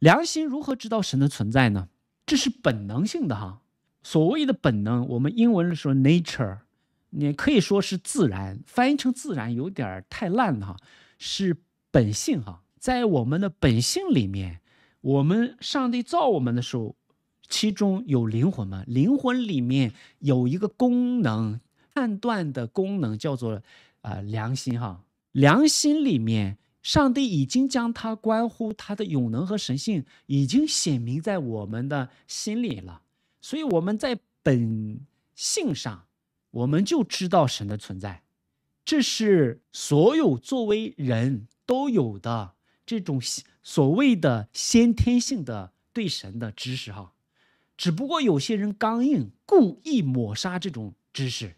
良心如何知道神的存在呢？这是本能性的哈。所谓的本能，我们英文说 nature，你可以说是自然。翻译成自然有点儿太烂了哈，是本性哈。在我们的本性里面，我们上帝造我们的时候，其中有灵魂嘛？灵魂里面有一个功能，判断的功能叫做啊良心哈。良心里面。上帝已经将他关乎他的永能和神性已经显明在我们的心里了，所以我们在本性上，我们就知道神的存在，这是所有作为人都有的这种所谓的先天性的对神的知识哈，只不过有些人刚硬，故意抹杀这种知识，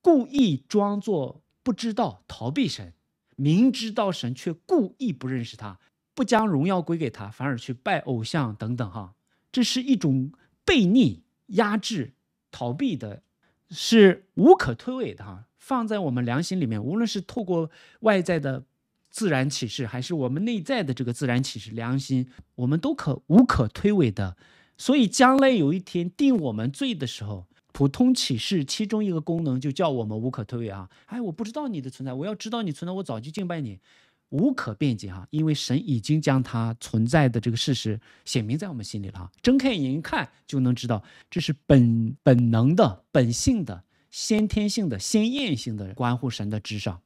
故意装作不知道，逃避神。明知道神，却故意不认识他，不将荣耀归给他，反而去拜偶像等等，哈，这是一种悖逆、压制、逃避的，是无可推诿的哈。放在我们良心里面，无论是透过外在的自然启示，还是我们内在的这个自然启示良心，我们都可无可推诿的。所以，将来有一天定我们罪的时候。普通启示其中一个功能就叫我们无可推诿啊！哎，我不知道你的存在，我要知道你存在，我早就敬拜你，无可辩解哈！因为神已经将他存在的这个事实显明在我们心里了哈，睁开眼睛一看就能知道，这是本本能的、本性的、先天性的、先验性的关乎神的知晓。